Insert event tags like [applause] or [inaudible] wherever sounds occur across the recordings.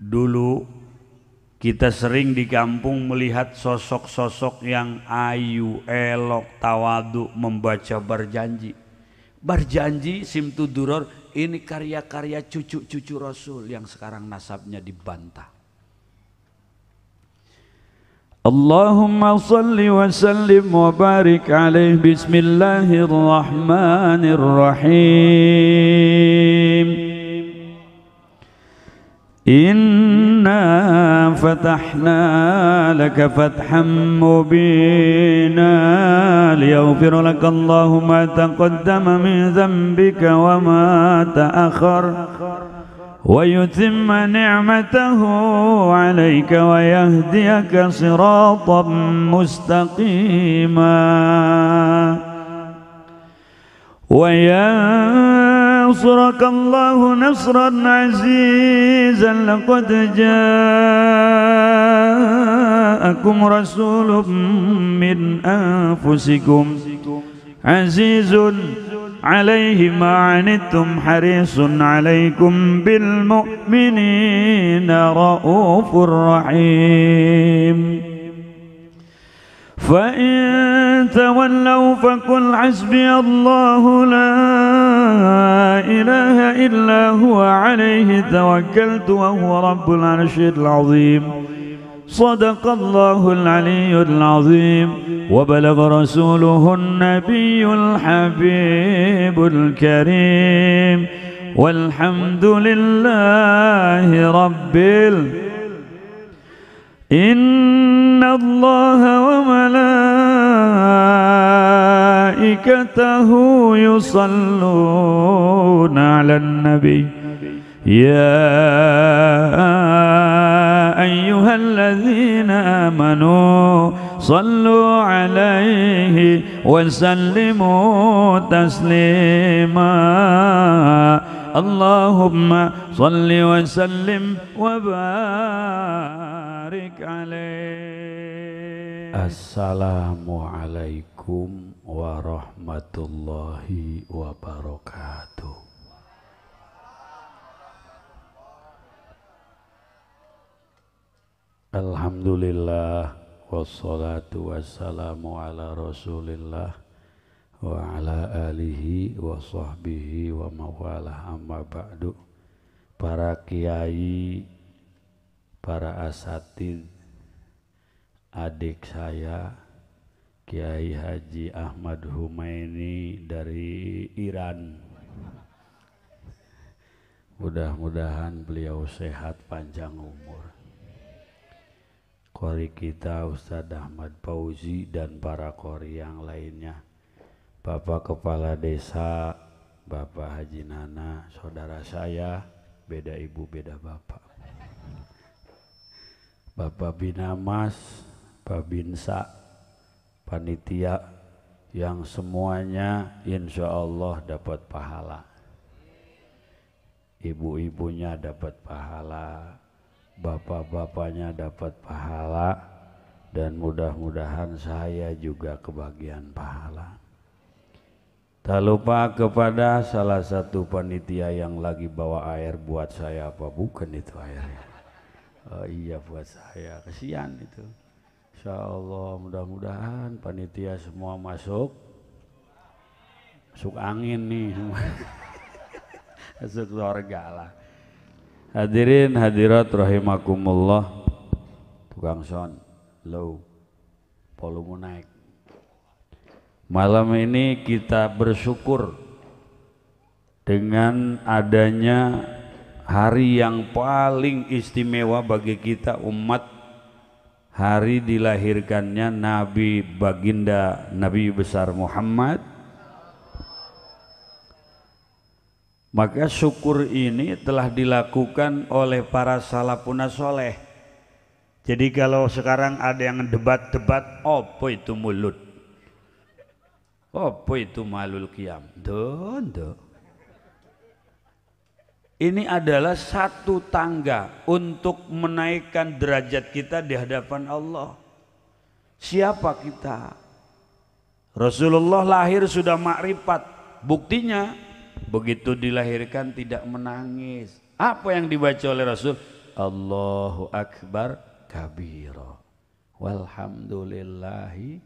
Dulu kita sering di kampung melihat sosok-sosok yang ayu, elok, tawadu, membaca berjanji. berjanji Simtu Duror ini karya-karya cucu-cucu Rasul yang sekarang nasabnya dibantah. Allahumma salli wa sallim wa barik alaih bismillahirrahmanirrahim. إنا فتحنا لك فتحا مبينا ليغفر لك الله ما تقدم من ذنبك وما تأخر ويتم نعمته عليك ويهديك صراطا مستقيما ويا نصرك الله نصرا عزيزا لقد جاءكم رسول من أنفسكم عزيز عليه ما عنتم حريص عليكم بالمؤمنين رؤوف رحيم فإن تولوا فقل حسبي الله لا إله إلا هو عليه توكلت وهو رب العرش العظيم صدق الله العلي العظيم وبلغ رسوله النبي الحبيب الكريم والحمد لله رب العالمين إن الله وملائكته يصلون على النبي يا أيها الذين آمنوا صلوا عليه وسلموا تسليما اللهم صل وسلم وبارك عليه Assalamualaikum warahmatullahi wabarakatuh. Alhamdulillah wassalatu wassalamu ala rasulillah wa ala alihi wa sahbihi wa mawalah amma ba'du para kiai para asatid adik saya Kiai Haji Ahmad Humaini dari Iran. Mudah-mudahan beliau sehat panjang umur. Kori kita Ustadz Ahmad Pauzi dan para kori yang lainnya. Bapak Kepala Desa, Bapak Haji Nana, saudara saya, beda ibu, beda bapak. Bapak Binamas, Babinsa, panitia yang semuanya insya Allah dapat pahala. Ibu-ibunya dapat pahala, bapak-bapaknya dapat pahala, dan mudah-mudahan saya juga kebagian pahala. Tak lupa kepada salah satu panitia yang lagi bawa air buat saya apa bukan itu airnya. Oh, iya buat saya, kesian itu. Insya Allah mudah-mudahan panitia semua masuk masuk angin nih [laughs] masuk keluarga lah hadirin hadirat rahimakumullah tukang son low volume naik malam ini kita bersyukur dengan adanya hari yang paling istimewa bagi kita umat hari dilahirkannya Nabi Baginda Nabi Besar Muhammad maka syukur ini telah dilakukan oleh para salafuna soleh jadi kalau sekarang ada yang debat-debat apa itu mulut apa itu malul kiam don don ini adalah satu tangga untuk menaikkan derajat kita di hadapan Allah. Siapa kita? Rasulullah lahir sudah makrifat. Buktinya begitu dilahirkan tidak menangis. Apa yang dibaca oleh Rasul? Allahu Akbar kabiro. Walhamdulillahi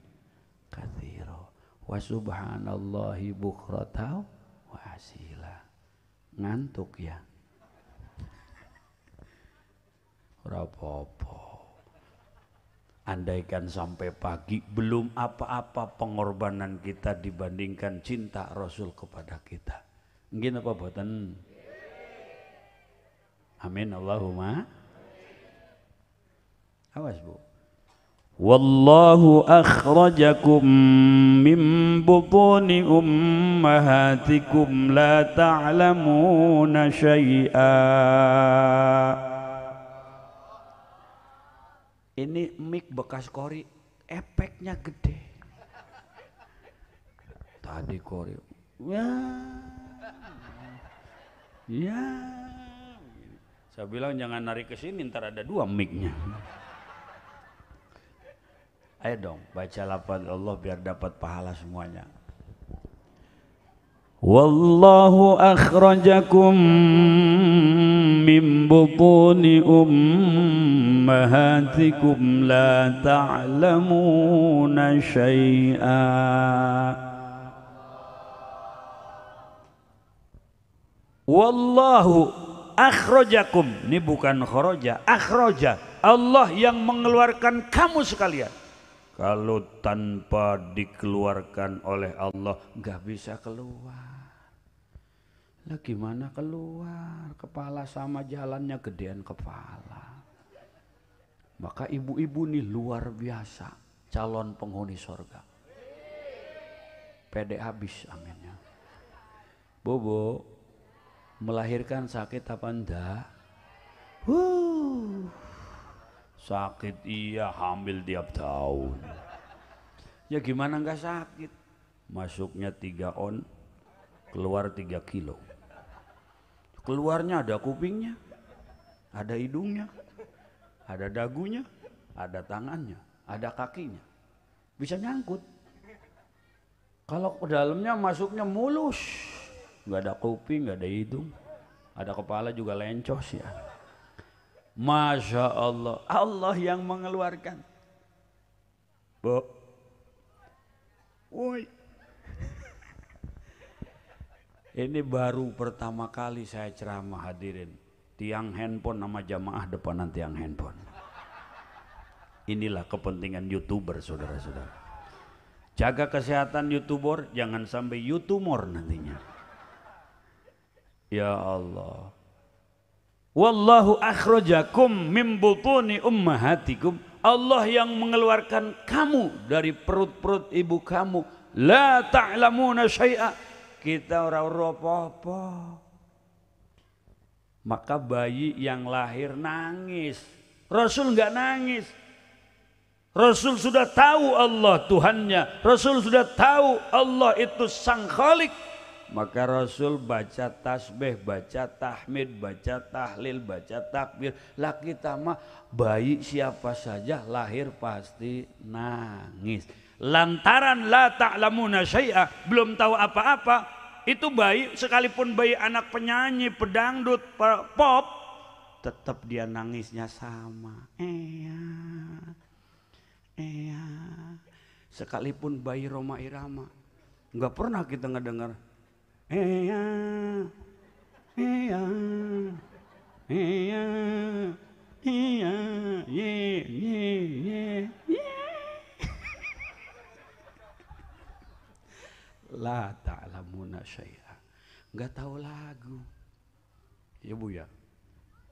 kathiro. Wa subhanallahi bukratau wa ngantuk ya Rapopo. andaikan sampai pagi belum apa-apa pengorbanan kita dibandingkan cinta Rasul kepada kita mungkin apa buatan amin Allahumma awas bu والله أخرجكم من بطون أمهاتكم لا تعلمون شيئا Ini mic bekas kori efeknya gede Tadi kori ya ya saya bilang jangan narik ke sini ntar ada dua micnya Ayo dong baca lafaz Allah biar dapat pahala semuanya. Wallahu akhrajakum min butuni ummahatikum la ta'lamuna syai'a Wallahu akhrajakum. Ini bukan khoroja, akhroja. Allah yang mengeluarkan kamu sekalian kalau tanpa dikeluarkan oleh Allah nggak bisa keluar lah gimana keluar kepala sama jalannya gedean kepala maka ibu-ibu ini luar biasa calon penghuni sorga pede habis aminnya Bobo melahirkan sakit apa enggak? Wuh, sakit iya hamil tiap tahun ya gimana nggak sakit masuknya tiga on keluar tiga kilo keluarnya ada kupingnya ada hidungnya ada dagunya ada tangannya ada kakinya bisa nyangkut kalau ke dalamnya masuknya mulus nggak ada kuping nggak ada hidung ada kepala juga lencos ya Masya Allah. Allah yang mengeluarkan. Bu. Woi. [laughs] Ini baru pertama kali saya ceramah hadirin. Tiang handphone nama jamaah depanan tiang handphone. Inilah kepentingan youtuber saudara-saudara. Jaga kesehatan youtuber, jangan sampai youtuber nantinya. Ya Allah. Wallahu akhrajakum mim butuni ummahatikum. Allah yang mengeluarkan kamu dari perut-perut ibu kamu. La ta'lamuna syai'a. Kita ora ora apa-apa. Maka bayi yang lahir nangis. Rasul nggak nangis. Rasul sudah tahu Allah Tuhannya. Rasul sudah tahu Allah itu sang khalik maka Rasul baca tasbih, baca tahmid, baca tahlil, baca takbir. Lah kita mah bayi siapa saja lahir pasti nangis. Lantaran la ta'lamuna syai'a, belum tahu apa-apa, itu bayi sekalipun bayi anak penyanyi, pedangdut, pop, tetap dia nangisnya sama. Iya. Iya. Sekalipun bayi Roma Irama, nggak pernah kita ngedengar Iya, iya, iya, iya, ye, ye, ye, ye. La ta'lamuna syai'a. Enggak tahu lagu. Ya Bu ya.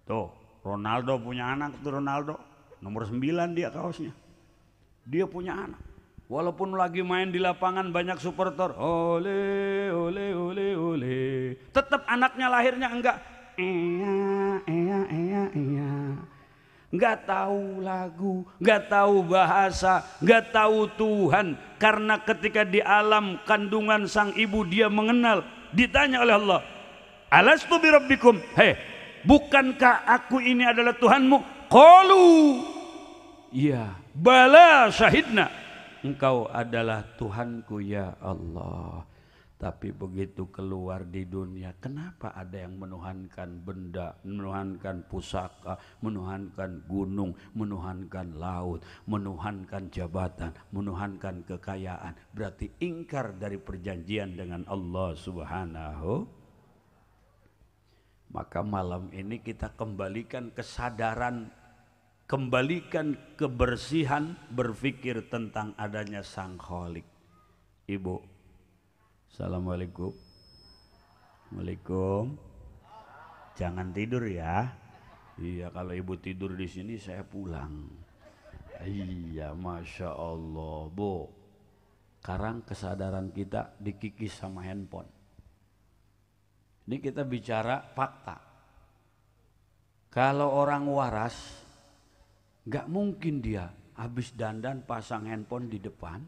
Tuh, Ronaldo punya anak tuh Ronaldo. Nomor 9 dia kaosnya. Dia punya anak. Walaupun lagi main di lapangan banyak supporter, ole ole ole ole. Tetap anaknya lahirnya enggak iya iya iya iya. Enggak tahu lagu, enggak tahu bahasa, enggak tahu Tuhan karena ketika di alam kandungan sang ibu dia mengenal. Ditanya oleh Allah, "Alastu bi rabbikum?" Hei, bukankah aku ini adalah Tuhanmu? Qalu. Iya, bala syahidna Engkau adalah Tuhanku ya Allah. Tapi begitu keluar di dunia, kenapa ada yang menuhankan benda, menuhankan pusaka, menuhankan gunung, menuhankan laut, menuhankan jabatan, menuhankan kekayaan? Berarti ingkar dari perjanjian dengan Allah Subhanahu. Maka malam ini kita kembalikan kesadaran kembalikan kebersihan berpikir tentang adanya sang kholik ibu assalamualaikum Assalamualaikum jangan tidur ya iya kalau ibu tidur di sini saya pulang iya masya Allah bu sekarang kesadaran kita dikikis sama handphone ini kita bicara fakta kalau orang waras Gak mungkin dia habis dandan pasang handphone di depan,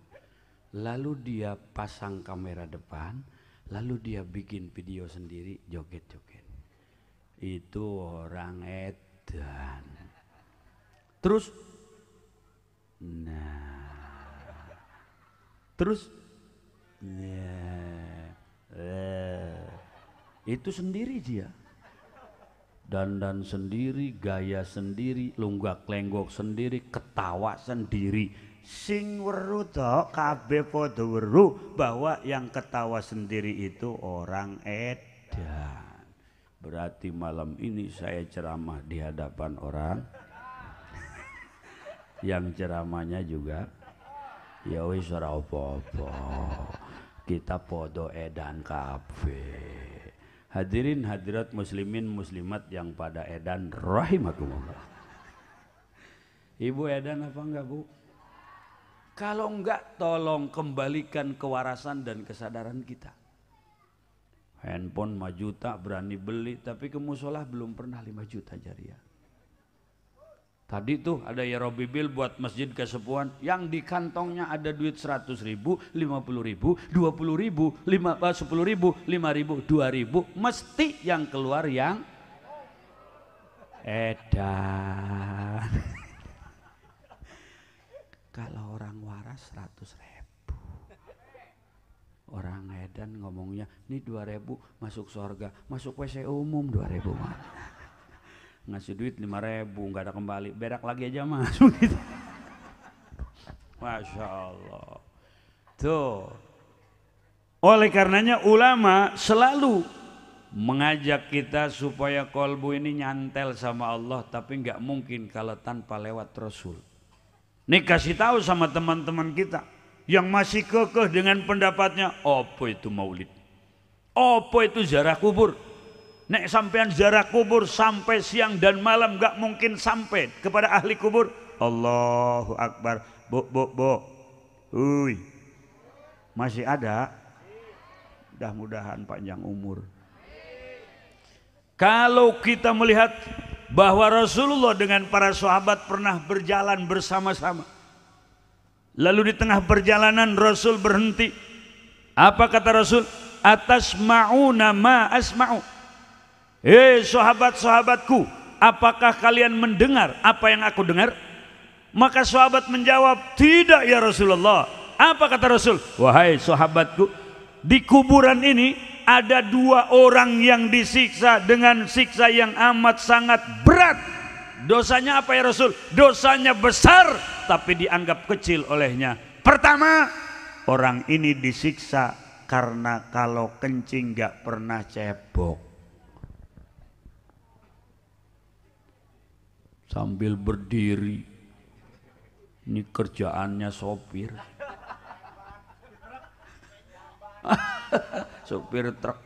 lalu dia pasang kamera depan, lalu dia bikin video sendiri joget-joget. Itu orang edan. Terus, nah, terus, nah, eh, itu sendiri dia dandan sendiri, gaya sendiri, lunggak lenggok sendiri, ketawa sendiri. Sing weru to kabeh padha weru bahwa yang ketawa sendiri itu orang edan. Berarti malam ini saya ceramah di hadapan orang [laughs] yang ceramahnya juga ya wis ora apa-apa. Kita podo edan kabeh. Hadirin hadirat muslimin muslimat yang pada edan rahimakumullah. Ibu edan apa enggak bu? Kalau enggak tolong kembalikan kewarasan dan kesadaran kita. Handphone 5 juta berani beli tapi ke belum pernah 5 juta jariah. Tadi tuh ada ya Robibil buat masjid kesepuan yang di kantongnya ada duit 100 ribu, 50 ribu, 20 ribu, 5, 10 eh, ribu, 5 ribu, 2 ribu. Mesti yang keluar yang edan. [laughs] Kalau orang waras 100 ribu. Orang edan ngomongnya, ini 2 ribu masuk surga, masuk WC umum 2 ribu. Mana? ngasih duit lima ribu nggak ada kembali berak lagi aja masuk [laughs] gitu Masya Allah tuh oleh karenanya ulama selalu mengajak kita supaya kolbu ini nyantel sama Allah tapi nggak mungkin kalau tanpa lewat Rasul nih kasih tahu sama teman-teman kita yang masih kekeh dengan pendapatnya apa itu maulid apa itu ziarah kubur Nek sampean ziarah kubur sampai siang dan malam gak mungkin sampai kepada ahli kubur. Allahu Akbar. Bo, bo, bo. Hui. Masih ada? Mudah-mudahan panjang umur. Kalau kita melihat bahwa Rasulullah dengan para sahabat pernah berjalan bersama-sama. Lalu di tengah perjalanan Rasul berhenti. Apa kata Rasul? Atas ma'una ma asma'u. Hei sahabat-sahabatku, apakah kalian mendengar apa yang aku dengar? Maka sahabat menjawab, tidak ya Rasulullah. Apa kata Rasul? Wahai sahabatku, di kuburan ini ada dua orang yang disiksa dengan siksa yang amat sangat berat. Dosanya apa ya Rasul? Dosanya besar tapi dianggap kecil olehnya. Pertama, orang ini disiksa karena kalau kencing gak pernah cebok. sambil berdiri. Ini kerjaannya sopir. [laughs] sopir truk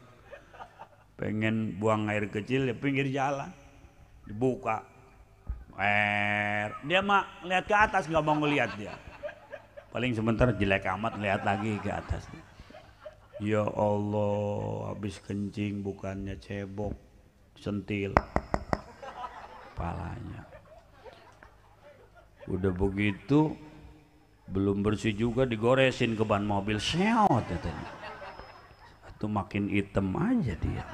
pengen buang air kecil di pinggir jalan dibuka air dia mak lihat ke atas nggak mau ngelihat dia paling sebentar jelek amat lihat lagi ke atas ya Allah habis kencing bukannya cebok sentil palanya Udah begitu belum bersih juga digoresin ke ban mobil seot katanya. Itu makin hitam aja dia.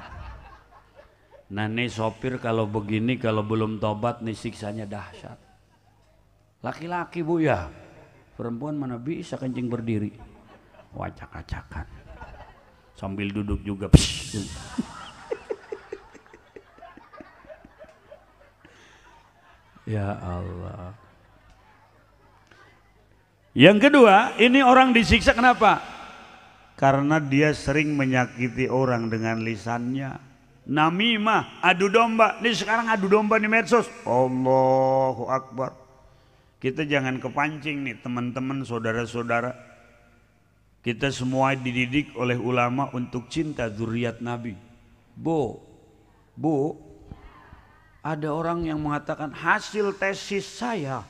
Nah nih sopir kalau begini kalau belum tobat nih siksanya dahsyat. Laki-laki bu ya, perempuan mana bisa kencing berdiri. Wacak-acakan. Sambil duduk juga. ya Allah. Yang kedua, ini orang disiksa kenapa? Karena dia sering menyakiti orang dengan lisannya. Namimah, adu domba. Ini sekarang adu domba di medsos. Allahu Akbar. Kita jangan kepancing nih teman-teman, saudara-saudara. Kita semua dididik oleh ulama untuk cinta zuriat Nabi. Bu, bu, ada orang yang mengatakan hasil tesis saya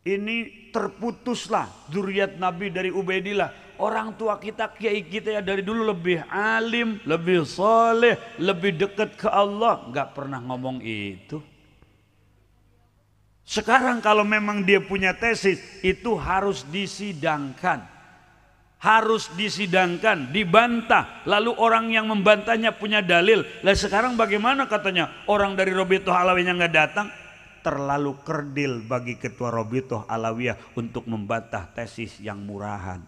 ini terputuslah zuriat Nabi dari Ubaidillah. Orang tua kita, kiai kita ya dari dulu lebih alim, lebih soleh, lebih dekat ke Allah. Gak pernah ngomong itu. Sekarang kalau memang dia punya tesis, itu harus disidangkan. Harus disidangkan, dibantah. Lalu orang yang membantahnya punya dalil. Lah sekarang bagaimana katanya orang dari Robito Halawinya nggak datang? terlalu kerdil bagi ketua Robitoh Alawiyah untuk membantah tesis yang murahan.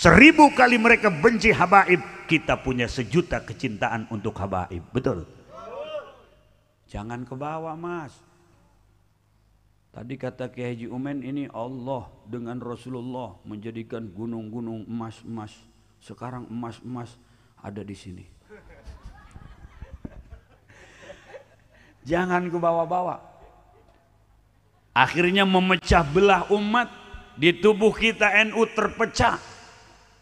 Seribu kali mereka benci habaib, kita punya sejuta kecintaan untuk habaib. Betul? Jangan ke bawah mas. Tadi kata Kiai Haji Umen ini Allah dengan Rasulullah menjadikan gunung-gunung emas-emas. Sekarang emas-emas ada di sini. Jangan ku bawa-bawa. Akhirnya memecah belah umat. Di tubuh kita NU terpecah.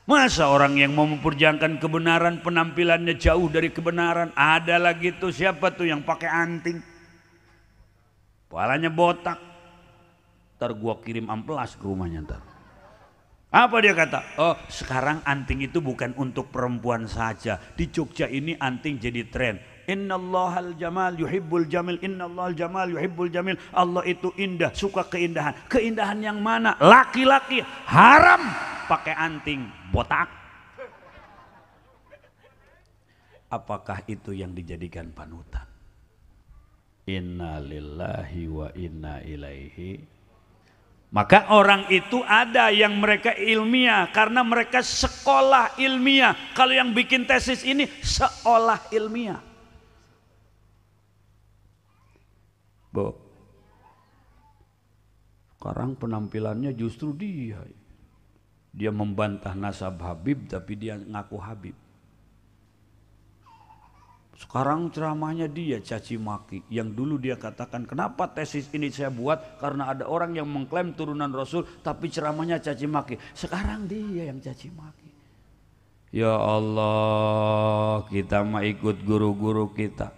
Masa orang yang mau memperjuangkan kebenaran penampilannya jauh dari kebenaran. Ada lagi tuh siapa tuh yang pakai anting. Palanya botak. Ntar gua kirim amplas ke rumahnya ntar. Apa dia kata? Oh sekarang anting itu bukan untuk perempuan saja. Di Jogja ini anting jadi tren. Inna al jamal yuhibbul jamil. Inna al jamal yuhibbul jamil. Allah itu indah, suka keindahan. Keindahan yang mana? Laki-laki haram pakai anting botak. Apakah itu yang dijadikan panutan? Inna lillahi wa inna ilaihi maka orang itu ada yang mereka ilmiah karena mereka sekolah ilmiah. Kalau yang bikin tesis ini seolah ilmiah. Bo. Sekarang penampilannya justru dia. Dia membantah nasab Habib tapi dia ngaku Habib. Sekarang ceramahnya dia caci maki yang dulu dia katakan kenapa tesis ini saya buat karena ada orang yang mengklaim turunan Rasul tapi ceramahnya caci maki. Sekarang dia yang caci maki. Ya Allah, kita mah ikut guru-guru kita.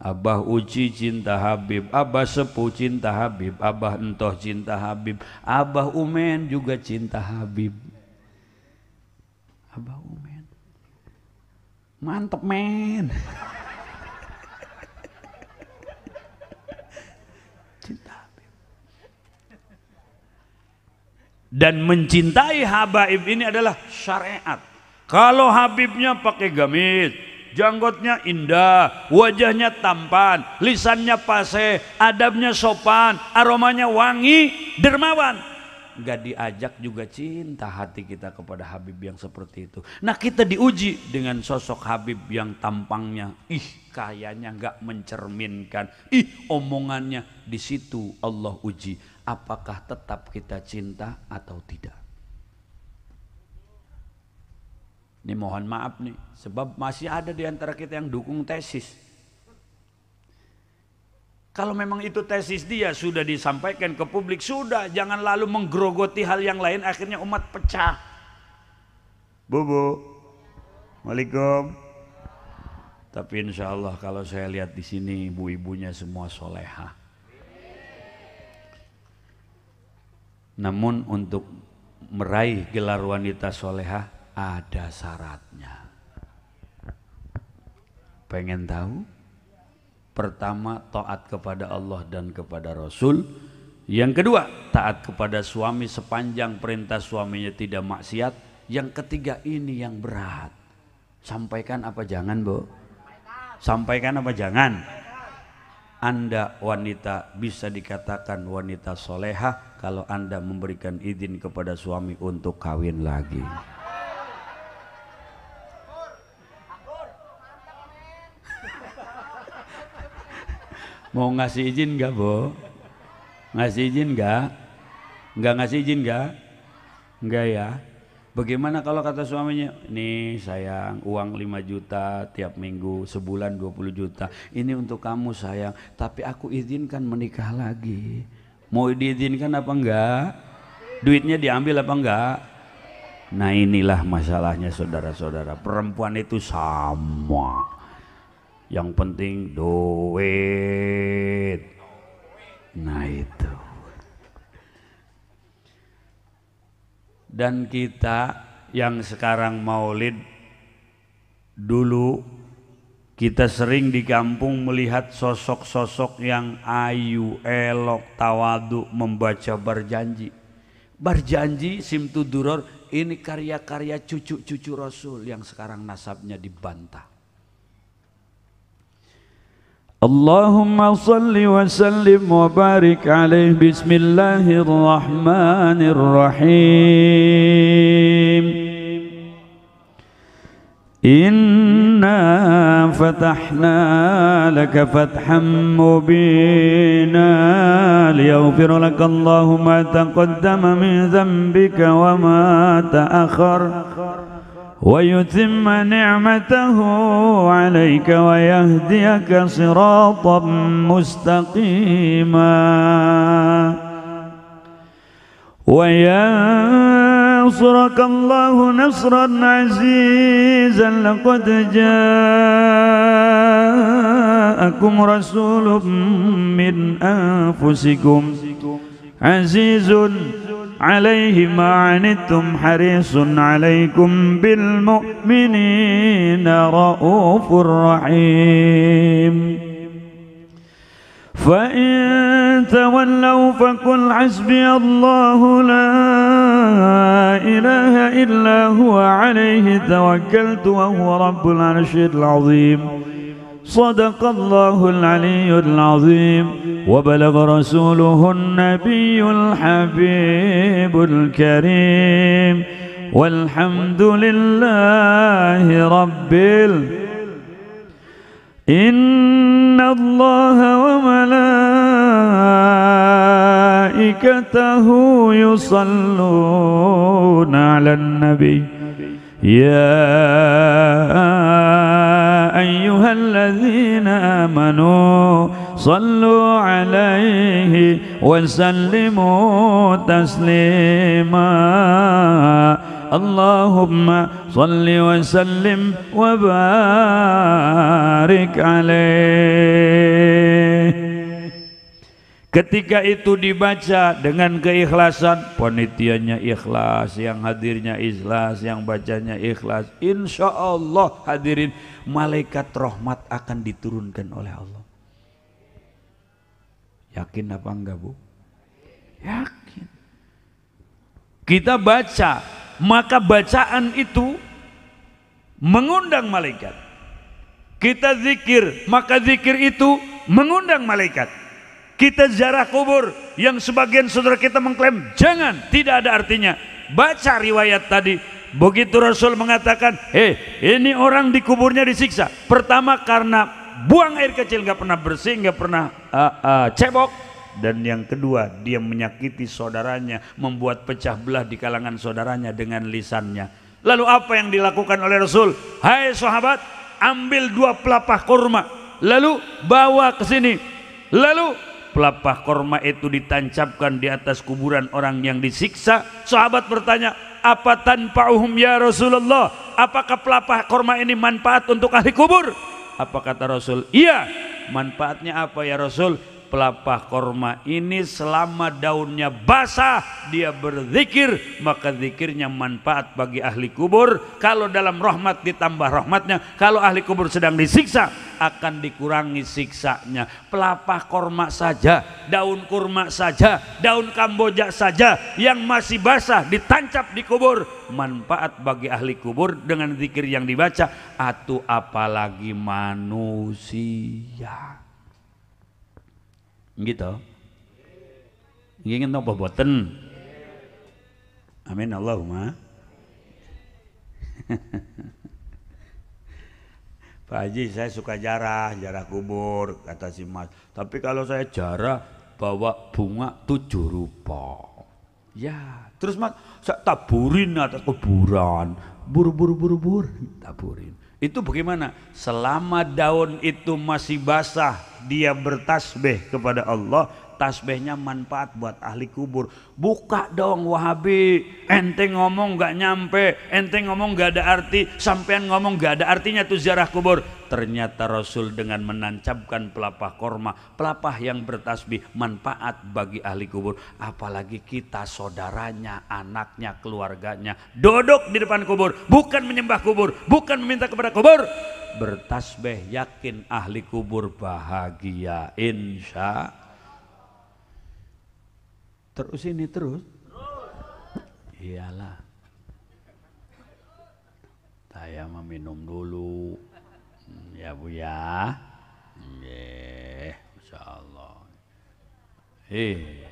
Abah Uci cinta Habib, Abah Sepu cinta Habib, Abah Entoh cinta Habib, Abah Umen juga cinta Habib. Abah Umen. Mantep men. [laughs] cinta Habib. Dan mencintai Habaib ini adalah syariat. Kalau Habibnya pakai gamis, janggotnya indah, wajahnya tampan, lisannya pase, adabnya sopan, aromanya wangi, dermawan. Gak diajak juga cinta hati kita kepada Habib yang seperti itu. Nah kita diuji dengan sosok Habib yang tampangnya, ih kayaknya gak mencerminkan, ih omongannya. Di situ Allah uji apakah tetap kita cinta atau tidak. Ini mohon maaf nih, sebab masih ada di antara kita yang dukung tesis. Kalau memang itu tesis dia sudah disampaikan ke publik, sudah jangan lalu menggerogoti hal yang lain akhirnya umat pecah. Bubu. assalamualaikum. Tapi insya Allah kalau saya lihat di sini ibu-ibunya semua soleha. Namun untuk meraih gelar wanita soleha ada syaratnya. Pengen tahu? Pertama, taat kepada Allah dan kepada Rasul. Yang kedua, taat kepada suami sepanjang perintah suaminya tidak maksiat. Yang ketiga, ini yang berat. Sampaikan apa jangan, Bu? Sampaikan apa jangan? Anda wanita bisa dikatakan wanita soleha kalau Anda memberikan izin kepada suami untuk kawin lagi. Mau ngasih izin enggak, Bu? Ngasih izin nggak? Nggak ngasih izin enggak? Enggak ya? Bagaimana kalau kata suaminya, nih sayang uang 5 juta tiap minggu, sebulan 20 juta, ini untuk kamu sayang, tapi aku izinkan menikah lagi. Mau diizinkan apa enggak? Duitnya diambil apa enggak? Nah inilah masalahnya saudara-saudara, perempuan itu sama yang penting duit nah itu dan kita yang sekarang maulid dulu kita sering di kampung melihat sosok-sosok yang ayu, elok, tawadu, membaca berjanji. Berjanji simtu duror ini karya-karya cucu-cucu Rasul yang sekarang nasabnya dibantah. اللهم صل وسلم وبارك عليه بسم الله الرحمن الرحيم إنا فتحنا لك فتحا مبينا ليغفر لك الله ما تقدم من ذنبك وما تأخر ويتم نعمته عليك ويهديك صراطا مستقيما وينصرك الله نصرا عزيزا لقد جاءكم رسول من أنفسكم عزيز عليه ما عنتم حريص عليكم بالمؤمنين رؤوف رحيم فإن تولوا فقل حسبي الله لا إله إلا هو عليه توكلت وهو رب العرش العظيم صدق الله العلي العظيم وبلغ رسوله النبي الحبيب الكريم والحمد لله رب إن الله وملائكته يصلون على النبي يا أيها الذين آمنوا صلوا عليه وسلموا تسليما اللهم صل وسلم وبارك عليه Ketika itu dibaca dengan keikhlasan, panitianya ikhlas, yang hadirnya ikhlas, yang bacanya ikhlas. Insya Allah hadirin, malaikat rahmat akan diturunkan oleh Allah. Yakin apa enggak bu? Yakin. Kita baca, maka bacaan itu mengundang malaikat. Kita zikir, maka zikir itu mengundang malaikat kita ziarah kubur yang sebagian saudara kita mengklaim jangan, tidak ada artinya. Baca riwayat tadi, begitu Rasul mengatakan, "Eh, hey, ini orang dikuburnya disiksa." Pertama karena buang air kecil nggak pernah bersih, nggak pernah uh, uh, cebok. Dan yang kedua, dia menyakiti saudaranya, membuat pecah belah di kalangan saudaranya dengan lisannya. Lalu apa yang dilakukan oleh Rasul? Hai sahabat, ambil dua pelapah kurma, lalu bawa ke sini. Lalu pelapah korma itu ditancapkan di atas kuburan orang yang disiksa sahabat bertanya apa tanpa uhum ya Rasulullah apakah pelapah korma ini manfaat untuk ahli kubur apa kata Rasul iya manfaatnya apa ya Rasul pelapah korma ini selama daunnya basah dia berzikir maka zikirnya manfaat bagi ahli kubur kalau dalam rahmat ditambah rahmatnya kalau ahli kubur sedang disiksa akan dikurangi siksanya pelapah korma saja daun kurma saja daun kamboja saja yang masih basah ditancap di kubur manfaat bagi ahli kubur dengan zikir yang dibaca atau apalagi manusia Gitu. Ingin nopo boten? Amin Allahumma. [laughs] Pak Haji saya suka jarah, jarah kubur kata si Mas. Tapi kalau saya jarah bawa bunga tujuh rupa. Ya, terus Mas saya taburin atas kuburan. buru-buru-buru-buru taburin. Itu bagaimana? Selama daun itu masih basah, dia bertasbih kepada Allah, tasbihnya manfaat buat ahli kubur. Buka dong Wahabi, ente ngomong gak nyampe, ente ngomong gak ada arti, sampean ngomong gak ada artinya tuh ziarah kubur. Ternyata Rasul dengan menancapkan pelapah korma, pelapah yang bertasbih manfaat bagi ahli kubur. Apalagi kita saudaranya, anaknya, keluarganya. Duduk di depan kubur, bukan menyembah kubur, bukan meminta kepada kubur, bertasbih yakin ahli kubur bahagia insya Allah. Terus ini terus? Iyalah. Saya meminum dulu. Ya Bu ya. Yeah, masya Allah. Eh.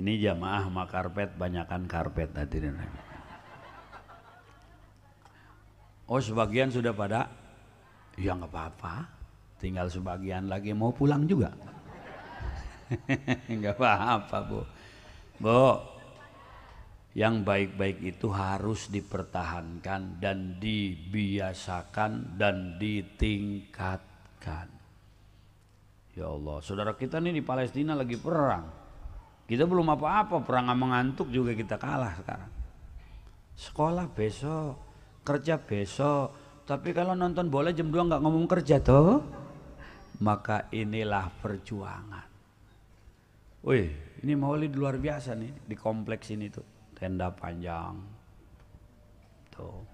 Ini jamaah mah karpet, banyakan karpet hadirin. Oh sebagian sudah pada? Ya nggak apa-apa. Tinggal sebagian lagi mau pulang juga. Enggak [laughs] apa-apa bu bu yang baik-baik itu harus dipertahankan dan dibiasakan dan ditingkatkan ya Allah saudara kita nih di Palestina lagi perang kita belum apa-apa perang sama ngantuk juga kita kalah sekarang sekolah besok kerja besok tapi kalau nonton bola jam 2 nggak ngomong kerja tuh maka inilah perjuangan Wih, ini maulid luar biasa nih di kompleks ini tuh. Tenda panjang. Tuh.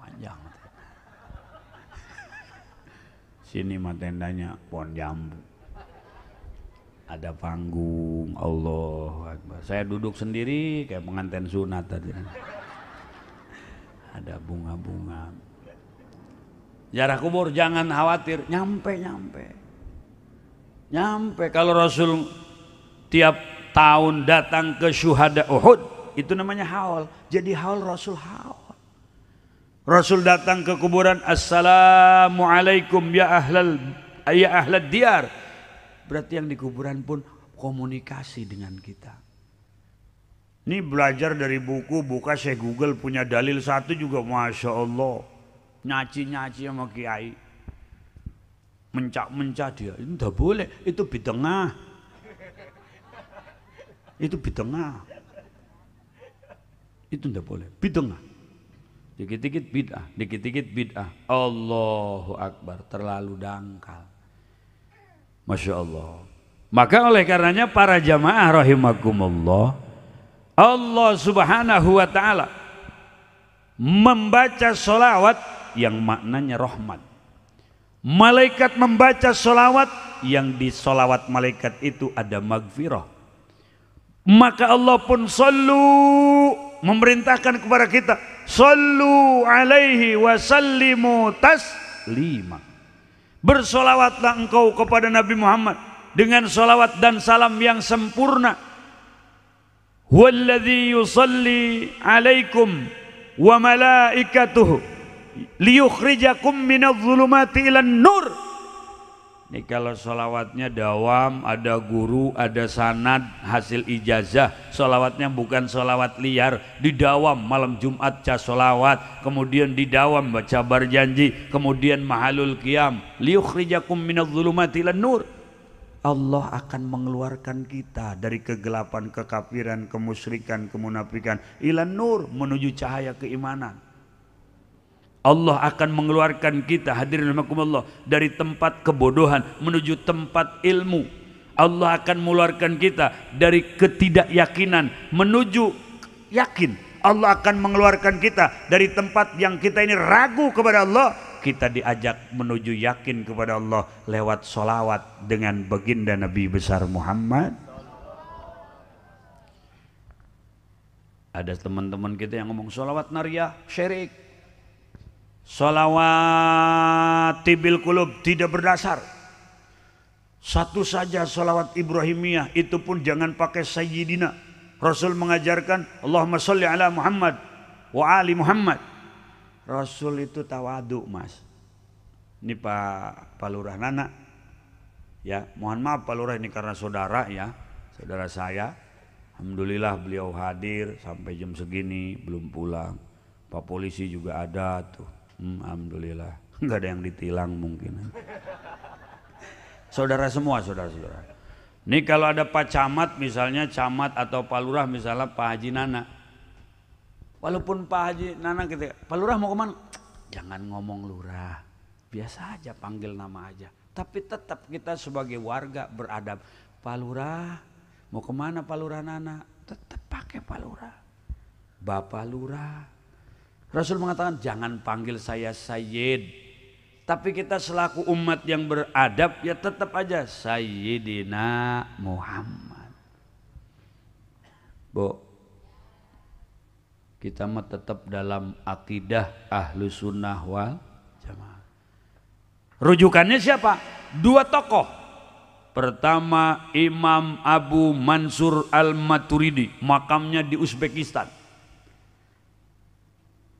Panjang. Sini mah tendanya pohon jambu. Ada panggung, Allah Saya duduk sendiri kayak pengantin sunat tadi. Ada bunga-bunga. Jarak kubur jangan khawatir, nyampe-nyampe Nyampe kalau Rasul tiap tahun datang ke syuhada Uhud, itu namanya haul. Jadi haul Rasul haul. Rasul datang ke kuburan, Assalamualaikum ya ahlal ya ahlad diyar. Berarti yang di kuburan pun komunikasi dengan kita. Ini belajar dari buku, buka saya Google punya dalil satu juga Masya Allah. Nyaci-nyaci sama Kiai mencak-mencak dia. Itu tidak boleh, itu bidengah. Itu bidengah. Itu tidak boleh, bidengah. Dikit-dikit bid'ah, dikit-dikit bid'ah. Allahu Akbar, terlalu dangkal. Masya Allah. Maka oleh karenanya para jamaah rahimakumullah, Allah subhanahu wa ta'ala membaca solawat yang maknanya rahmat. Malaikat membaca solawat yang di solawat malaikat itu ada magfirah. Maka Allah pun sallu memerintahkan kepada kita sallu alaihi wasallimu taslima. Bersolawatlah engkau kepada Nabi Muhammad dengan solawat dan salam yang sempurna. Huwallazi yusalli alaikum wa malaikatuhu liukhrijakum minadh zulumati ilan nur. Ini kalau solawatnya dawam, ada guru, ada sanad, hasil ijazah. Sholawatnya bukan sholawat liar, Di dawam malam Jumat ca solawat, kemudian di dawam baca barjanji, kemudian mahalul kiam. Liukhrijakum minadh zulumati ilan nur. Allah akan mengeluarkan kita dari kegelapan, kekafiran, kemusyrikan, kemunafikan, ilan nur menuju cahaya keimanan. Allah akan mengeluarkan kita hadirin Allah dari tempat kebodohan menuju tempat ilmu. Allah akan mengeluarkan kita dari ketidakyakinan menuju yakin. Allah akan mengeluarkan kita dari tempat yang kita ini ragu kepada Allah. Kita diajak menuju yakin kepada Allah lewat solawat dengan baginda Nabi besar Muhammad. Ada teman-teman kita yang ngomong solawat nariah syirik. Salawat tibil kulub tidak berdasar. Satu saja salawat Ibrahimiyah itu pun jangan pakai sayyidina. Rasul mengajarkan Allahumma salli ala Muhammad wa ali Muhammad. Rasul itu tawadu mas. Ini Pak palurah Nana. Ya, mohon maaf Pak Lurah ini karena saudara ya, saudara saya. Alhamdulillah beliau hadir sampai jam segini belum pulang. Pak polisi juga ada tuh. Hmm, Alhamdulillah. Enggak [laughs] ada yang ditilang mungkin. Saudara semua, saudara-saudara. Ini kalau ada Pak Camat misalnya, Camat atau Pak Lurah misalnya Pak Haji Nana. Walaupun Pak Haji Nana kita gitu ya, Pak Lurah mau kemana? [tsk] Jangan ngomong lurah. Biasa aja panggil nama aja. Tapi tetap kita sebagai warga beradab. Pak Lurah, mau kemana Pak Lurah Nana? Tetap pakai Pak Lurah. Bapak Lurah, Rasul mengatakan jangan panggil saya Sayyid. Tapi kita selaku umat yang beradab ya tetap aja Sayyidina Muhammad. Bu, kita mah tetap dalam akidah ahlu sunnah wal jamaah. Rujukannya siapa? Dua tokoh. Pertama Imam Abu Mansur Al-Maturidi, makamnya di Uzbekistan.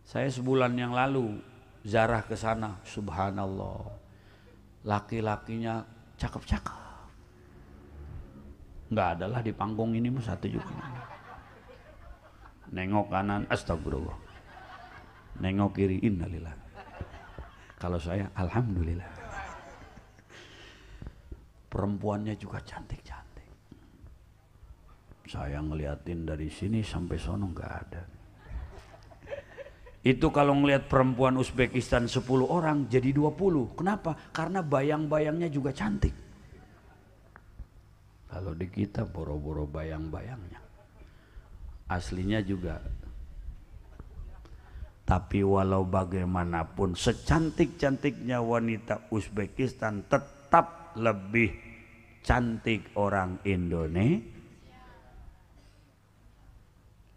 Saya sebulan yang lalu zarah ke sana, subhanallah. Laki-lakinya cakep-cakep. Enggak adalah di panggung ini mah satu juga. Nengok kanan, astagfirullah. Nengok kiri, innalillah. Kalau saya, alhamdulillah. Perempuannya juga cantik-cantik. Saya ngeliatin dari sini sampai sono nggak ada. Itu kalau ngelihat perempuan Uzbekistan 10 orang jadi 20. Kenapa? Karena bayang-bayangnya juga cantik. Kalau di kita boro-boro bayang-bayangnya. Aslinya juga. Tapi walau bagaimanapun secantik-cantiknya wanita Uzbekistan tetap lebih cantik orang Indonesia.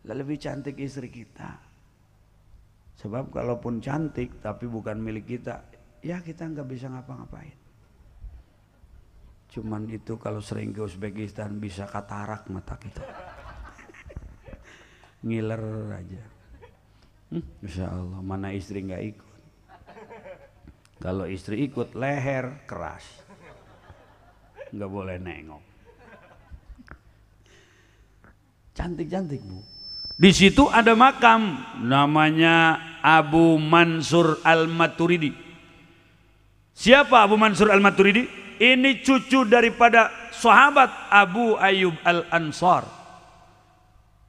Lebih cantik istri kita. Sebab kalaupun cantik tapi bukan milik kita, ya kita nggak bisa ngapa-ngapain. Cuman itu kalau sering ke Uzbekistan bisa katarak mata kita. [laughs] Ngiler aja. Hmm, Insya Allah, mana istri nggak ikut. Kalau istri ikut, leher keras. Nggak boleh nengok. Cantik-cantik bu, di situ ada makam namanya Abu Mansur Al-Maturidi. Siapa Abu Mansur Al-Maturidi? Ini cucu daripada sahabat Abu Ayyub Al-Ansar.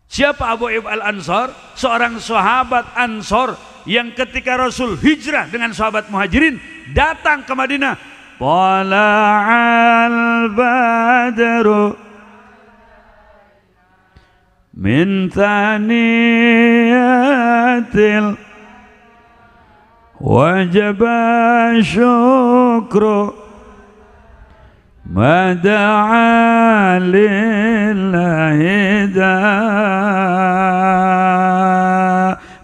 Siapa Abu Ayyub Al-Ansar? Seorang sahabat Ansor yang ketika Rasul hijrah dengan sahabat Muhajirin datang ke Madinah. al-badru من ثنيات وجب شكر ما دعا لله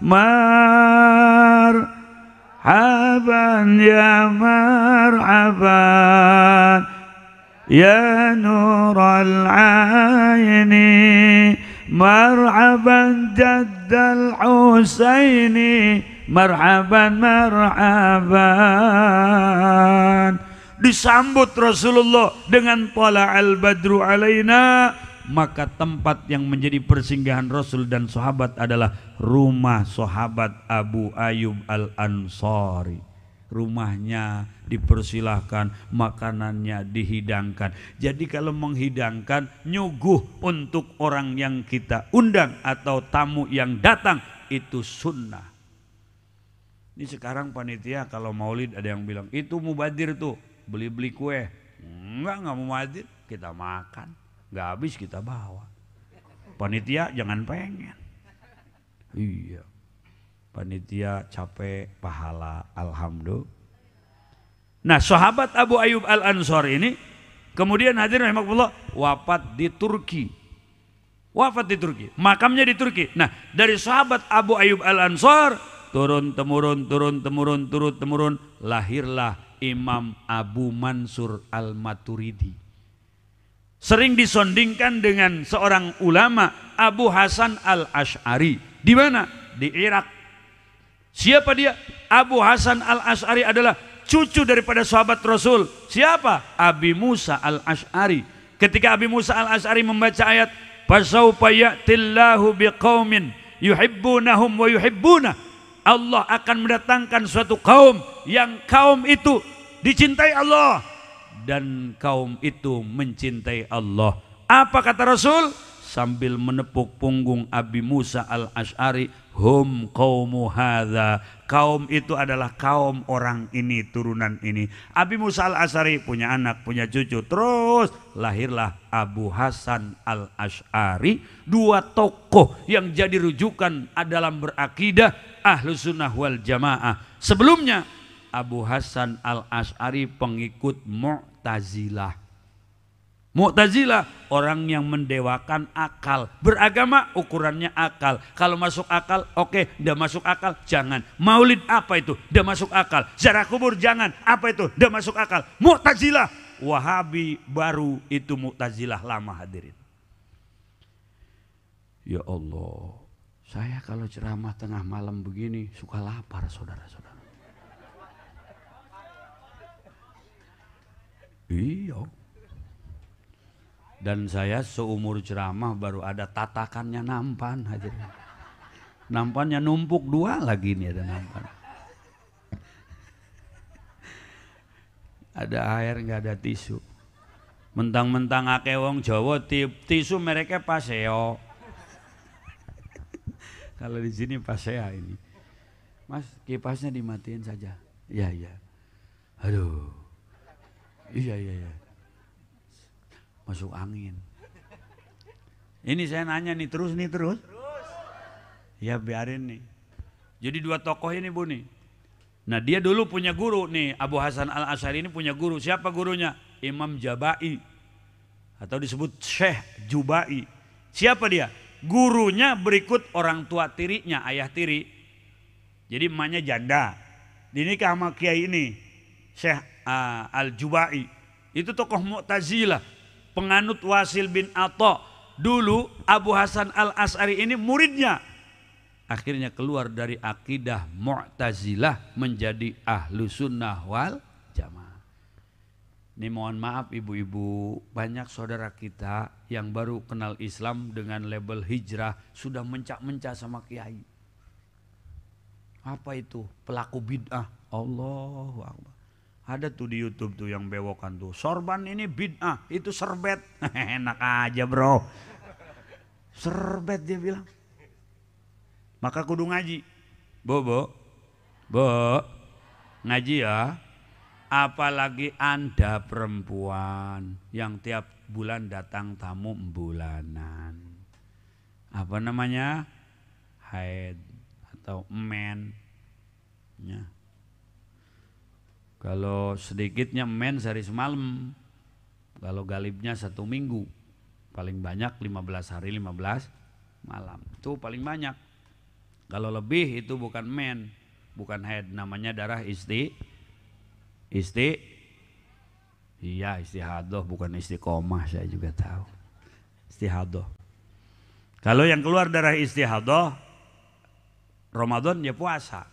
مرحبا يا مرحبا يا نور العين مرحبا جد الحسين مرحبا مرحبا disambut Rasulullah dengan pola al-badru alaina maka tempat yang menjadi persinggahan Rasul dan sahabat adalah rumah sahabat Abu Ayub al-Ansari rumahnya dipersilahkan makanannya dihidangkan jadi kalau menghidangkan nyuguh untuk orang yang kita undang atau tamu yang datang itu sunnah ini sekarang panitia kalau maulid ada yang bilang itu mubadir tuh beli-beli kue enggak enggak mubadir kita makan enggak habis kita bawa panitia jangan pengen iya panitia capek pahala alhamdulillah Nah sahabat Abu Ayub al Ansor ini kemudian hadirin rahimahullah wafat di Turki. Wafat di Turki, makamnya di Turki. Nah dari sahabat Abu Ayub al Ansor turun temurun turun temurun turun temurun lahirlah Imam Abu Mansur Al-Maturidi. Sering disondingkan dengan seorang ulama Abu Hasan Al-Ash'ari. Di mana? Di Irak. Siapa dia? Abu Hasan Al-Ash'ari adalah cucu daripada sahabat Rasul. Siapa? Abi Musa al-Ash'ari. Ketika Abi Musa al-Ash'ari membaca ayat, Fasawfa ya'tillahu yuhibbu Nahum wa Nah. Allah akan mendatangkan suatu kaum yang kaum itu dicintai Allah dan kaum itu mencintai Allah. Apa kata Rasul? sambil menepuk punggung Abi Musa al-Ash'ari hum kaumu hadha kaum itu adalah kaum orang ini turunan ini Abi Musa al-Ash'ari punya anak punya cucu terus lahirlah Abu Hasan al-Ash'ari dua tokoh yang jadi rujukan dalam berakidah ahlu sunnah wal jamaah sebelumnya Abu Hasan al-Ash'ari pengikut Mu'tazilah Mu'tazilah orang yang mendewakan akal. Beragama ukurannya akal. Kalau masuk akal, oke. Okay. Tidak masuk akal, jangan. Maulid apa itu? Tidak masuk akal. Ziarah kubur jangan. Apa itu? Tidak masuk akal. Mu'tazilah. Wahabi baru itu Mu'tazilah lama hadirin. Ya Allah, saya kalau ceramah tengah malam begini suka lapar saudara-saudara. Iya. -saudara. Dan saya seumur ceramah baru ada tatakannya nampan aja. Nampannya numpuk dua lagi nih ada nampan. Ada air nggak ada tisu. Mentang-mentang ake wong Jawa tip, tisu mereka paseo. Kalau di sini pasea ini. Mas kipasnya dimatiin saja. Iya iya. Aduh. Iya iya iya masuk angin. Ini saya nanya nih terus nih terus. terus. Ya biarin nih. Jadi dua tokoh ini bu nih. Nah dia dulu punya guru nih Abu Hasan Al Asyari ini punya guru. Siapa gurunya? Imam Jabai atau disebut Syekh Jubai. Siapa dia? Gurunya berikut orang tua tirinya, ayah tiri. Jadi emaknya janda. Dinikah sama kiai ini, Syekh uh, ah, Al Jubai. Itu tokoh Mu'tazilah penganut Wasil bin Atta. Dulu Abu Hasan Al-As'ari ini muridnya. Akhirnya keluar dari akidah Mu'tazilah menjadi ahlu sunnah wal jamaah. Ini mohon maaf ibu-ibu, banyak saudara kita yang baru kenal Islam dengan label hijrah sudah mencak-mencak sama kiai. Apa itu? Pelaku bid'ah. Allahu Akbar. Ada tuh di YouTube tuh yang bewokan tuh. Sorban ini bid'ah, itu serbet. [laughs] Enak aja bro. Serbet dia bilang. Maka kudu ngaji. Bobo, bo, ngaji ya. Apalagi Anda perempuan yang tiap bulan datang tamu bulanan. Apa namanya? Haid atau men. Ya kalau sedikitnya men sehari semalam. Kalau galibnya satu minggu. Paling banyak 15 hari 15 malam. Itu paling banyak. Kalau lebih itu bukan men, bukan head, namanya darah isti isti iya istihadoh bukan istiqomah saya juga tahu. Istihadoh. Kalau yang keluar darah istihadoh Ramadan dia puasa.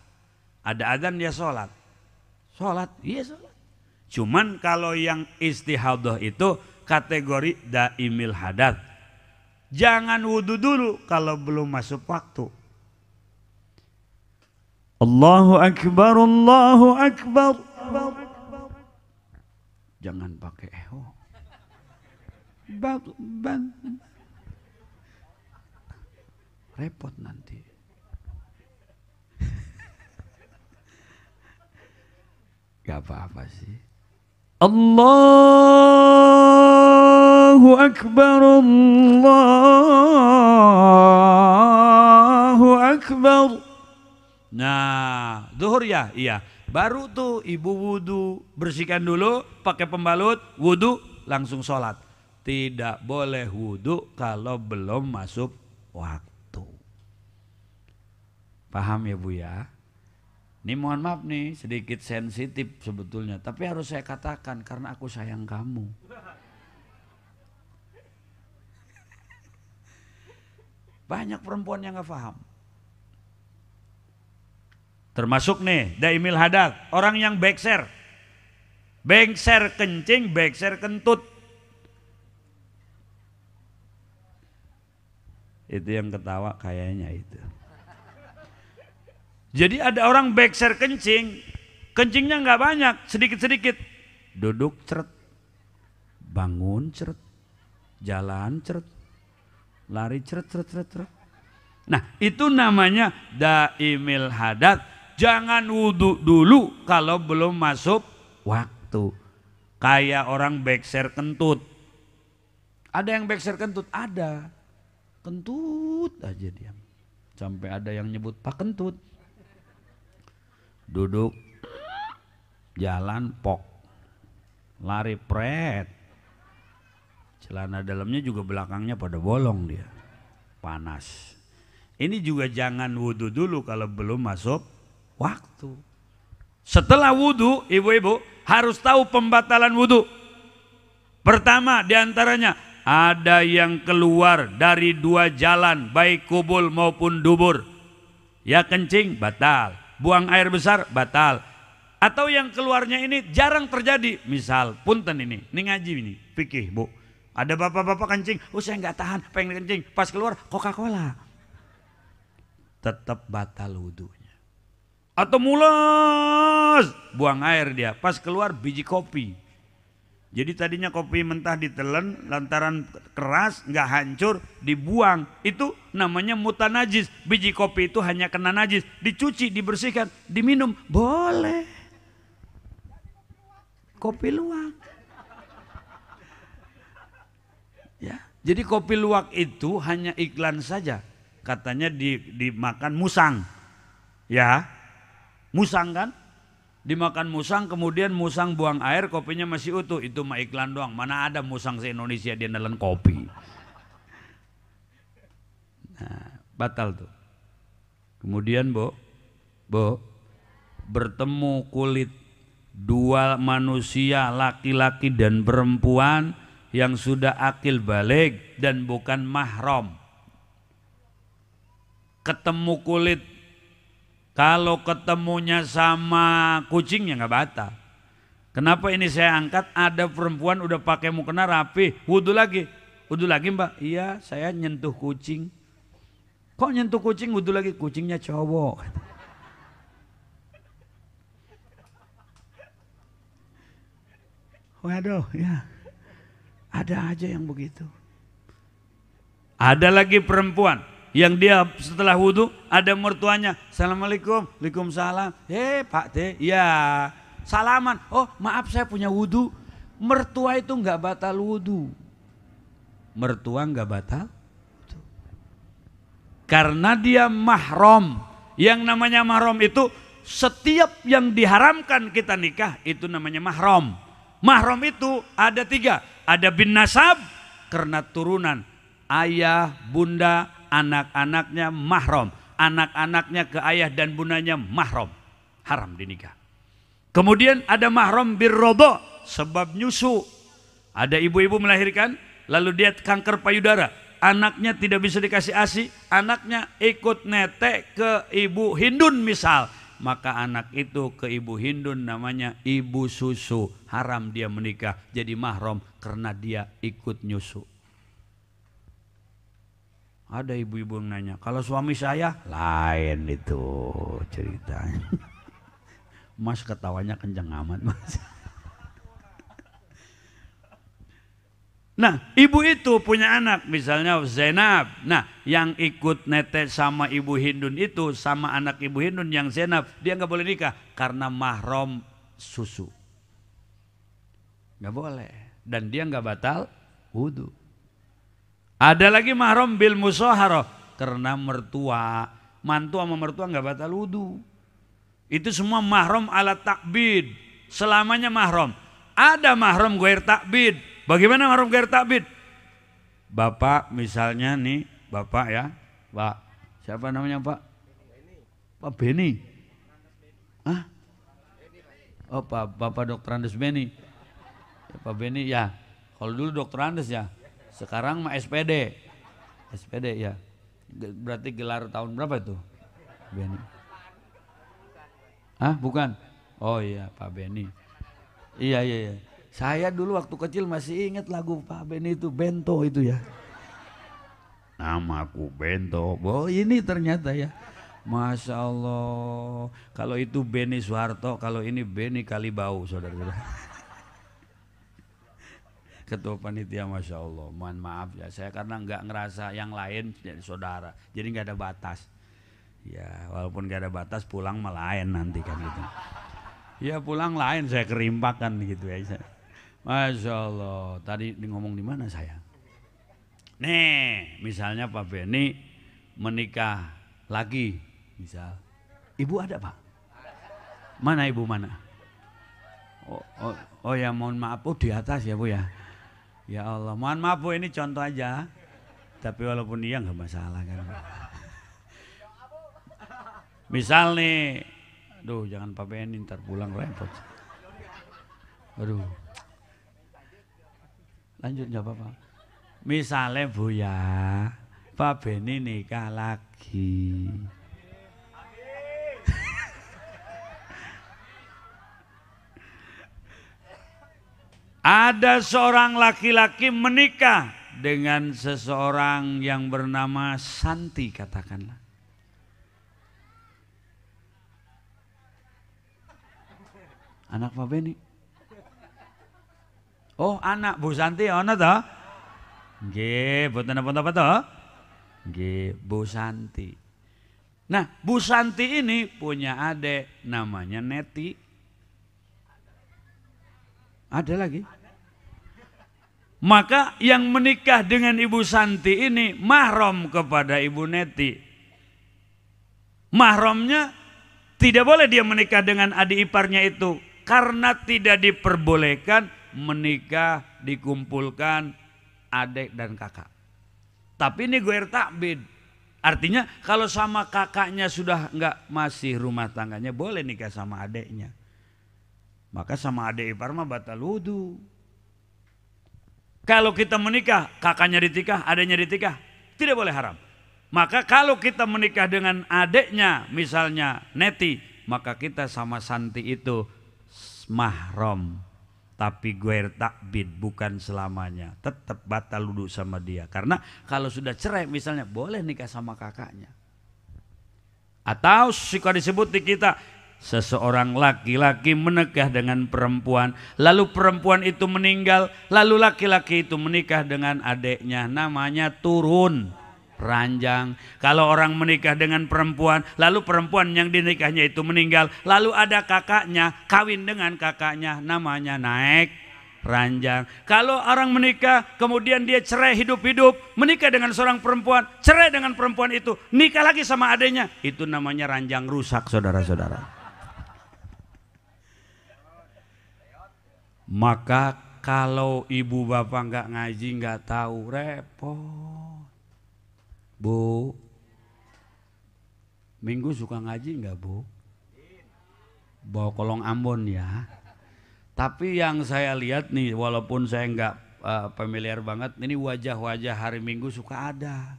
Ada adzan dia sholat. Sholat, iya sholat. Cuman kalau yang istihadah itu kategori daimil hadat. Jangan wudhu dulu kalau belum masuk waktu. Allahu Akbar, Allahu Akbar. Jangan pakai eho. Repot nanti. Gak apa-apa sih. Allahu Akbar, Allahu Akbar. Nah, duhur ya? Iya. Baru tuh ibu wudhu, bersihkan dulu, pakai pembalut, wudhu, langsung sholat. Tidak boleh wudhu kalau belum masuk waktu. Paham ya Bu ya? Ini mohon maaf nih, sedikit sensitif sebetulnya, tapi harus saya katakan karena aku sayang kamu. Banyak perempuan yang gak paham. Termasuk nih, Daimil Haddad, orang yang bekser. Bekser kencing, bekser kentut. Itu yang ketawa kayaknya itu. Jadi ada orang backser kencing, kencingnya nggak banyak, sedikit-sedikit. Duduk ceret, bangun ceret, jalan ceret, lari ceret ceret ceret ceret. Nah itu namanya daimil hadat. Jangan wudhu dulu kalau belum masuk waktu. Kayak orang backser kentut. Ada yang backser kentut? Ada. Kentut aja dia. Sampai ada yang nyebut pak kentut duduk jalan pok lari pret celana dalamnya juga belakangnya pada bolong dia panas ini juga jangan wudhu dulu kalau belum masuk waktu setelah wudhu ibu-ibu harus tahu pembatalan wudhu pertama diantaranya ada yang keluar dari dua jalan baik kubul maupun dubur ya kencing batal buang air besar batal. Atau yang keluarnya ini jarang terjadi. Misal punten ini, ini ngaji ini, fikih bu. Ada bapak-bapak kencing, oh saya nggak tahan, pengen kencing. Pas keluar Coca-Cola. Tetap batal wudhunya. Atau mulus buang air dia. Pas keluar biji kopi. Jadi tadinya kopi mentah ditelan lantaran keras nggak hancur dibuang itu namanya mutanajis najis biji kopi itu hanya kena najis dicuci dibersihkan diminum boleh kopi luwak ya jadi kopi luwak itu hanya iklan saja katanya di, dimakan musang ya musang kan dimakan musang kemudian musang buang air kopinya masih utuh itu mah iklan doang mana ada musang se Indonesia dia nelen kopi nah, batal tuh kemudian bo bo bertemu kulit dua manusia laki-laki dan perempuan yang sudah akil balik dan bukan mahram ketemu kulit kalau ketemunya sama kucingnya nggak batal. Kenapa ini saya angkat? Ada perempuan udah pakai mukena rapi, wudhu lagi. Wudhu lagi mbak? Iya, saya nyentuh kucing. Kok nyentuh kucing wudhu lagi? Kucingnya cowok. [laughs] Waduh, ya. Ada aja yang begitu. Ada lagi perempuan yang dia setelah wudhu ada mertuanya assalamualaikum waalaikumsalam Hei eh, pak teh ya salaman oh maaf saya punya wudhu mertua itu nggak batal wudhu mertua nggak batal karena dia mahrom yang namanya mahrom itu setiap yang diharamkan kita nikah itu namanya mahrom mahrom itu ada tiga ada bin nasab karena turunan ayah bunda anak-anaknya mahram. Anak-anaknya ke ayah dan bundanya mahram. Haram dinikah. Kemudian ada mahram birrodo sebab nyusu. Ada ibu-ibu melahirkan lalu dia kanker payudara. Anaknya tidak bisa dikasih ASI, anaknya ikut netek ke ibu Hindun misal. Maka anak itu ke ibu Hindun namanya ibu susu. Haram dia menikah jadi mahram karena dia ikut nyusu. Ada ibu-ibu yang nanya, kalau suami saya lain itu ceritanya. [laughs] Mas ketawanya kenceng amat mas. [laughs] Nah, ibu itu punya anak, misalnya Zainab. Nah, yang ikut netes sama ibu Hindun itu, sama anak ibu Hindun yang Zainab, dia nggak boleh nikah karena mahrom susu. Nggak boleh. Dan dia nggak batal wudhu. Ada lagi mahram bil musoharoh karena mertua, mantu sama mertua nggak batal wudhu. Itu semua mahram ala takbid, selamanya mahram. Ada mahram gair takbid. Bagaimana mahram gair takbid? Bapak misalnya nih, bapak ya, pak siapa namanya pak? Pak Beni. Hah? Oh Pak Bapak Dokter Andes Beni. Ya, Pak Beni ya. Kalau dulu Dokter Andes ya. Sekarang mah SPD. SPD ya. Berarti gelar tahun berapa itu? Beni. Hah, bukan? Oh iya, Pak Beni. Iya, iya, iya. Saya dulu waktu kecil masih ingat lagu Pak Beni itu Bento itu ya. Namaku Bento. Oh ini ternyata ya. Masya Allah. Kalau itu Beni Soeharto, kalau ini Beni Kalibau saudara-saudara ketua panitia masya Allah mohon maaf ya saya karena nggak ngerasa yang lain jadi saudara jadi nggak ada batas ya walaupun nggak ada batas pulang melayan nanti kan gitu ya pulang lain saya kerimpakan gitu ya masya Allah tadi ngomong di mana saya nih misalnya Pak Beni menikah lagi misal ibu ada pak mana ibu mana oh, oh, oh ya mohon maaf oh di atas ya bu ya Ya Allah, mohon maaf Bu ini contoh aja. Tapi walaupun iya nggak masalah kan. Misal nih, aduh jangan Pak BN ntar pulang repot. Aduh. Lanjut nggak apa-apa. Misalnya Bu ya, Pak Beni nikah lagi. Ada seorang laki-laki menikah dengan seseorang yang bernama Santi katakanlah. Anak Pak Beni. Oh anak Bu Santi ana ta? Nggih, boten apa-apa toh? Nggih, Bu Santi. Nah, Bu Santi ini punya adik namanya Neti. Ada lagi? Maka yang menikah dengan Ibu Santi ini mahram kepada Ibu Neti. Mahramnya tidak boleh dia menikah dengan adik iparnya itu karena tidak diperbolehkan menikah dikumpulkan adik dan kakak. Tapi ini gue takbid. Artinya kalau sama kakaknya sudah enggak masih rumah tangganya boleh nikah sama adiknya. Maka sama adik ipar mah batal wudhu. Kalau kita menikah, kakaknya ditikah, adiknya ditikah, tidak boleh haram. Maka kalau kita menikah dengan adiknya, misalnya Neti, maka kita sama Santi itu mahrom. Tapi gue takbid bukan selamanya. Tetap batal ludu sama dia. Karena kalau sudah cerai misalnya boleh nikah sama kakaknya. Atau suka disebut di kita Seseorang laki-laki menikah dengan perempuan, lalu perempuan itu meninggal, lalu laki-laki itu menikah dengan adiknya, namanya turun ranjang. Kalau orang menikah dengan perempuan, lalu perempuan yang dinikahnya itu meninggal, lalu ada kakaknya kawin dengan kakaknya, namanya naik ranjang. Kalau orang menikah, kemudian dia cerai hidup-hidup, menikah dengan seorang perempuan, cerai dengan perempuan itu, nikah lagi sama adiknya, itu namanya ranjang rusak saudara-saudara. Maka kalau ibu bapak nggak ngaji nggak tahu repot. Bu, minggu suka ngaji nggak bu? Bawa kolong Ambon ya. Tapi yang saya lihat nih, walaupun saya nggak uh, familiar banget, ini wajah-wajah hari Minggu suka ada.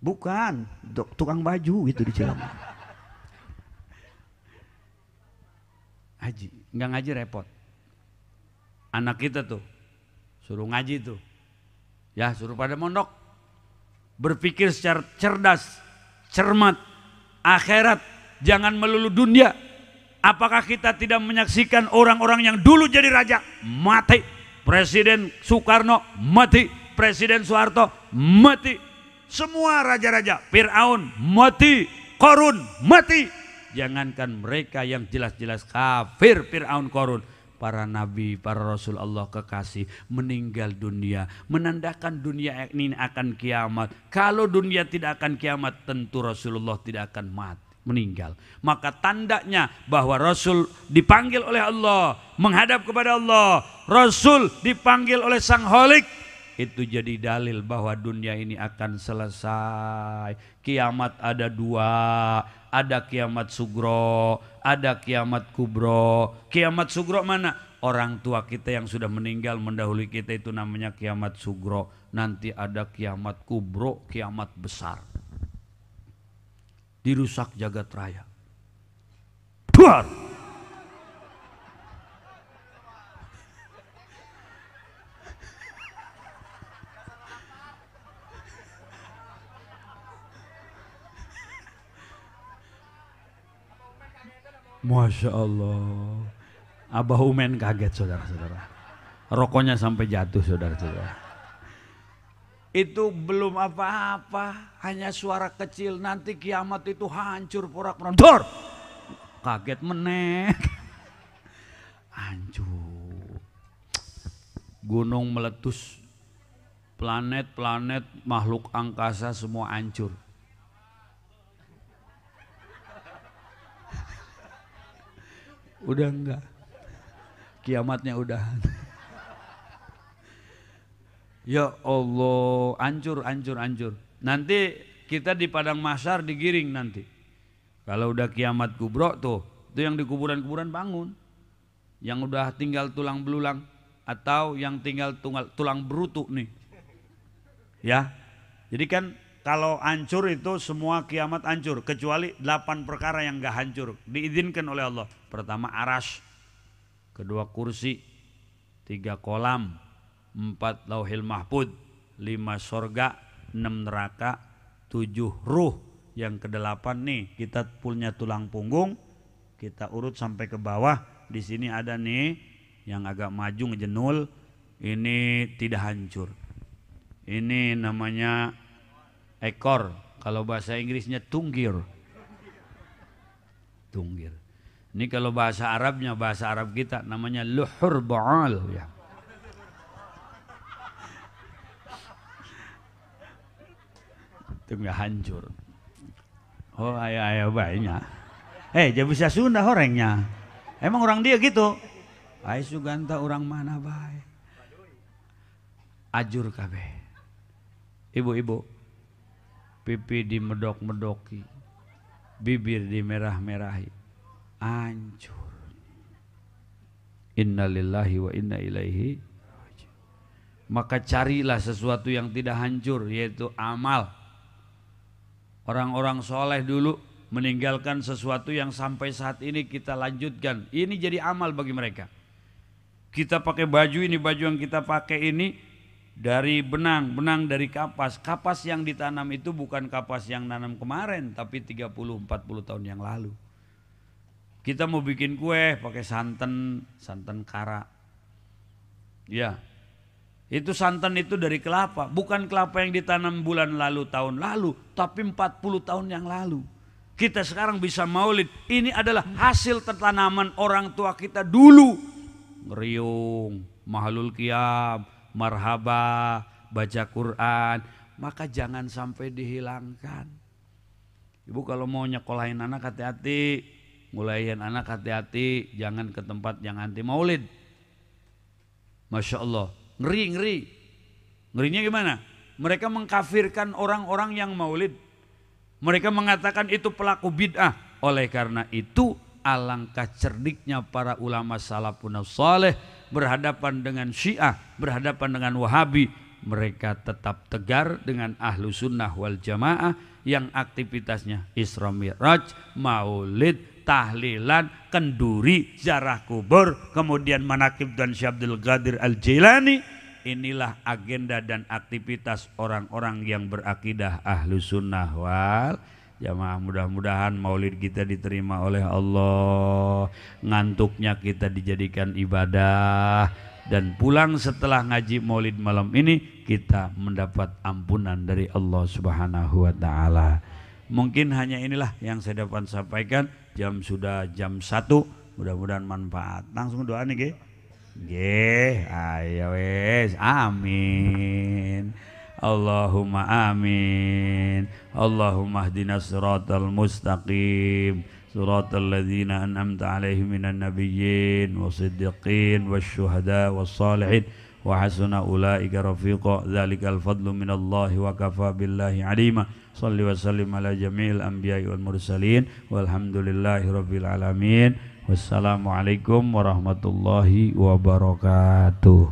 Bukan, dok tukang baju itu di Cilam. Haji, nggak ngaji repot anak kita tuh suruh ngaji tuh ya suruh pada mondok berpikir secara cerdas cermat akhirat jangan melulu dunia apakah kita tidak menyaksikan orang-orang yang dulu jadi raja mati presiden Soekarno mati presiden Soeharto mati semua raja-raja Firaun mati Korun mati jangankan mereka yang jelas-jelas kafir Firaun Korun para nabi, para rasul Allah kekasih meninggal dunia, menandakan dunia ini akan kiamat. Kalau dunia tidak akan kiamat, tentu Rasulullah tidak akan mati meninggal. Maka tandanya bahwa Rasul dipanggil oleh Allah, menghadap kepada Allah. Rasul dipanggil oleh Sang Holik itu jadi dalil bahwa dunia ini akan selesai. Kiamat ada dua, ada kiamat sugro, ada kiamat kubro. Kiamat sugro mana? Orang tua kita yang sudah meninggal mendahului kita itu namanya kiamat sugro. Nanti ada kiamat kubro, kiamat besar. Dirusak jagat raya. Duar! Masya Allah. Abah Umen kaget saudara-saudara. Rokoknya sampai jatuh saudara-saudara. Itu belum apa-apa, hanya suara kecil. Nanti kiamat itu hancur porak porandor Kaget menek. Hancur. Gunung meletus. Planet-planet makhluk angkasa semua hancur. Udah enggak. Kiamatnya udah ya Allah, ancur, ancur, ancur. Nanti kita di padang masar digiring nanti. Kalau udah kiamat kubro tuh, itu yang di kuburan-kuburan bangun. Yang udah tinggal tulang belulang atau yang tinggal tunggal tulang berutu nih. Ya. Jadi kan kalau hancur itu semua kiamat hancur kecuali delapan perkara yang enggak hancur diizinkan oleh Allah Pertama aras kedua kursi, tiga kolam, empat lauhil mahfud, lima sorga, enam neraka, tujuh ruh. Yang kedelapan nih kita punya tulang punggung, kita urut sampai ke bawah. Di sini ada nih yang agak maju ngejenul, ini tidak hancur. Ini namanya ekor, kalau bahasa Inggrisnya tunggir. Tunggir. Ini kalau bahasa Arabnya, bahasa Arab kita namanya luhur ba'al ya. Itu enggak hancur. Oh ayah-ayah banyak. Eh hey, jadi bisa Sunda orangnya. Emang orang dia gitu. Ayah Suganta orang mana baik. Ajur kabe, Ibu-ibu. Pipi di medok-medoki. Bibir di merah-merahi hancur. Innalillahi wa inna ilaihi maka carilah sesuatu yang tidak hancur yaitu amal. Orang-orang soleh dulu meninggalkan sesuatu yang sampai saat ini kita lanjutkan. Ini jadi amal bagi mereka. Kita pakai baju ini, baju yang kita pakai ini dari benang, benang dari kapas. Kapas yang ditanam itu bukan kapas yang nanam kemarin tapi 30 40 tahun yang lalu. Kita mau bikin kue pakai santan, santan kara. Ya. Itu santan itu dari kelapa, bukan kelapa yang ditanam bulan lalu tahun lalu, tapi 40 tahun yang lalu. Kita sekarang bisa maulid. Ini adalah hasil tertanaman orang tua kita dulu. Ngeriung, mahalul kiam, marhaba, baca Quran. Maka jangan sampai dihilangkan. Ibu kalau mau nyekolahin anak hati-hati Mulai anak hati-hati, jangan ke tempat yang anti maulid. Masya Allah, ngeri, ngeri. Ngerinya gimana? Mereka mengkafirkan orang-orang yang maulid. Mereka mengatakan itu pelaku bid'ah. Oleh karena itu, alangkah cerdiknya para ulama salafun saleh berhadapan dengan syiah, berhadapan dengan wahabi, mereka tetap tegar dengan ahlu sunnah wal jamaah yang aktivitasnya Isra Mi'raj, maulid, tahlilan, kenduri, jarah kubur, kemudian manakib dan Syabdul Qadir Al-Jilani. Inilah agenda dan aktivitas orang-orang yang berakidah ahlu sunnah wal Jamaah mudah-mudahan maulid kita diterima oleh Allah Ngantuknya kita dijadikan ibadah Dan pulang setelah ngaji maulid malam ini Kita mendapat ampunan dari Allah subhanahu wa ta'ala Mungkin hanya inilah yang saya dapat sampaikan jam sudah jam satu mudah-mudahan manfaat langsung doa nih ge ge ayo wes amin Allahumma amin Allahumma hdina siratal mustaqim al ladzina an'amta alaihi minan nabiyyin siddiqin wa wassalihin wa hasuna ulaika rafiqa al fadlu minallahi wa kafa billahi alimah Salli wa sallim ala jamil anbiya wal mursalin walhamdulillahi rabbil alamin. Wassalamualaikum warahmatullahi wabarakatuh.